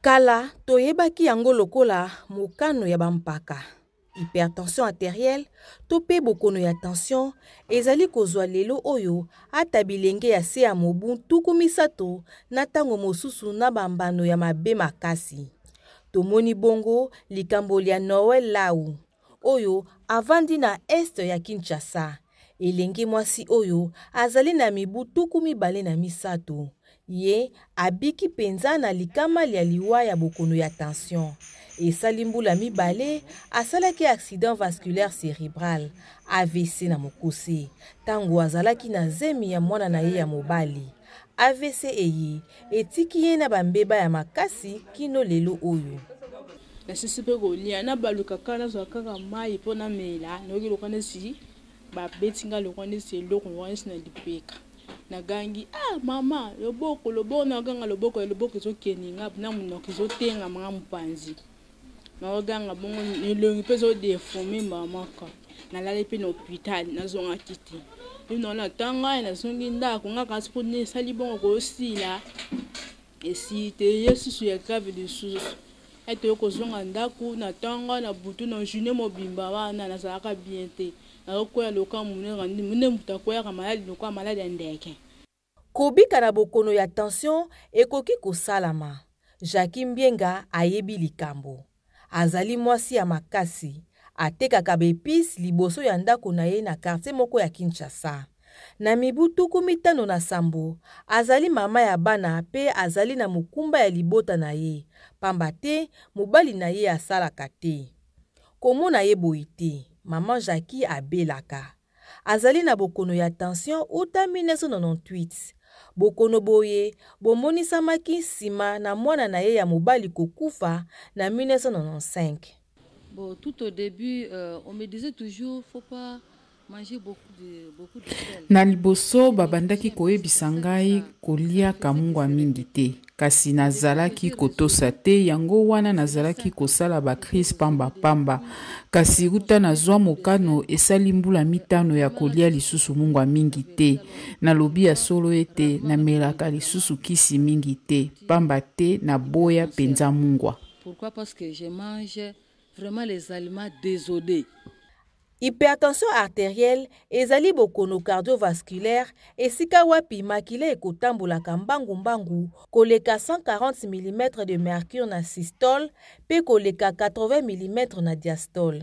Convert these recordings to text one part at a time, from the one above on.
kala toyebaki yango lokola mokano ya bampaka hypertension arterielle to mpe bokono ya tension ezali kozwa lelo oyo ata bilenge ya se ya mobu tuku misato na ntango mosusu na bambano ya mabe makasi tomoni bongo likambo lya noel lau oyo avandi na este ya kinshasa elenge mwasi oyo azali na mibu tuku mibale na misato ye abiki mpenza na likama ya liwa ya bokono ya tension esali mbula mibale asalaki accident vasculaire cérébral avc na mokuse ntango azalaki na zemi ya mwana na ye ya mobali avc eye etiki ye na bambeba ya makasi kino lelo oyo nasisi mpe kolia nabaluka kaka nazwa kaka mai mpo namela nayoki lokola nesi babeti nga lokwa neti eloko lokwa neti na lipeka nagangi ah mama loboko loboko nakoganga loboko ya loboko ezokeninga na monoko ezotengama nga mopanzi nakoganga bongo elongi mpe ezodeforme mamaka nalali mpe na hôpital nazongaki te inona ntangai nazongi ndako ngaka asi mpo esali bongo kosila esi te ye susu ya grave lisusu ete okozonga ndako na ntongo na butu na june mobimba wana nazalaka bien te nazokwya lokambo nde moto akweyaka maladi lokola maladi ya ndeke kobika na bokono ya tension ekoki kosalama jaki mbienga ayebi likambo azali mwasi ya makasi atekaka bepise liboso ya ndako na ye na kartier moko ya kinshasa na mibu tuku mitano na nsambo azali mama ya bana mpe azali na mokumba ya libota na ye pamba te mobali na ye asalaka te komona ye boye te mama jaki abelaka azali na bokono ya tension uta 1998 bokono boye bomonisamaki nsima na mwana na ye ya mobali kokufa na 1995 Bon, tout au début, euh, on me disait toujours, faut pas na liboso babandaki koyebisa ngai kolia kamungwa mingi te kasi nazalaki kotosa te yango wana nazalaki kosala bakrise pambapamba kasi wuta nazwa mokano esali mbula mitano ya kolia lisusu mungwa mingi te nalobi ya solo ete namelaka lisusu kisi mingi te pamba te naboya mpenza mungwa Pourquoi? Parce que je mange vraiment les aliments désodés. hypertension arterielle ezali bokono cardiovasculaire esika wapi makila ekotambolaka mbangumbangu koleka 140 mm de mercure na systole mpe koleka 80 mm na diastole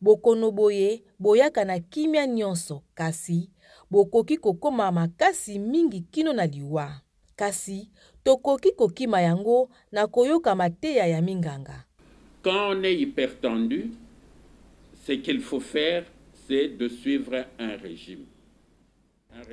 bokono boye boyaka na kimia nyonso kasi bokoki kokóma makasi mingi kino na liwa kasi tokoki kokima yango na koyokama teya ya minganga Quand on est hypertendu, ce qu'il faut faire, c'est de suivre un régime.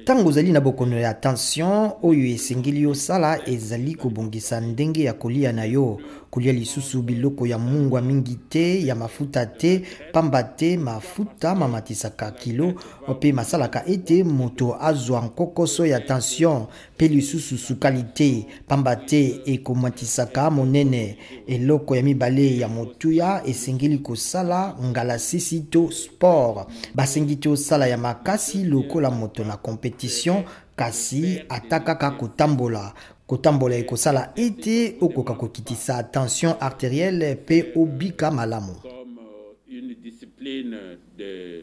ntango ozali na bokono ya tension oyo esengeli osala ezali kobongisa ndenge ya kolia na yo kolia lisusu biloko ya mungwa mingi te ya mafuta te pamba te mafuta mamatisaka kilo mpe masalaka ete moto azwa nkokoso ya tension mpe lisusu sukali te pamba te ekomatisaka monene eloko ya mibale ya motuya esengeli kosala ngalasisi to sport basengi te osala ya makasi lokola moto na kompa compétition kasi atakaka kotambola kokitisa tension artérielle obika Comme euh, une discipline euh,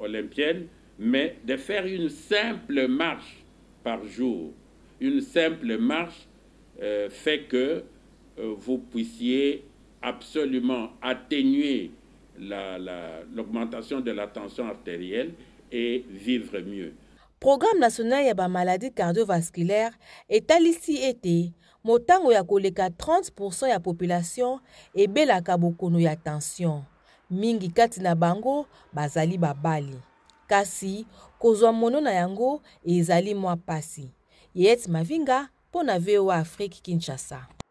olympienne mais de faire une simple marche par jour une simple marche euh, fait que vous puissiez absolument atténuer l'augmentation de la tension artérielle et vivre mieux. programe national ya bamaladi cardiovasculaire etalisi ete motango ya koleka 30 ya population ebelaka bokono ya tension mingi kati na bango bazali babali kasi kozwa mono na yango ezali mwa pasi yeyeti mavinga mpo na voa afrique kinshasa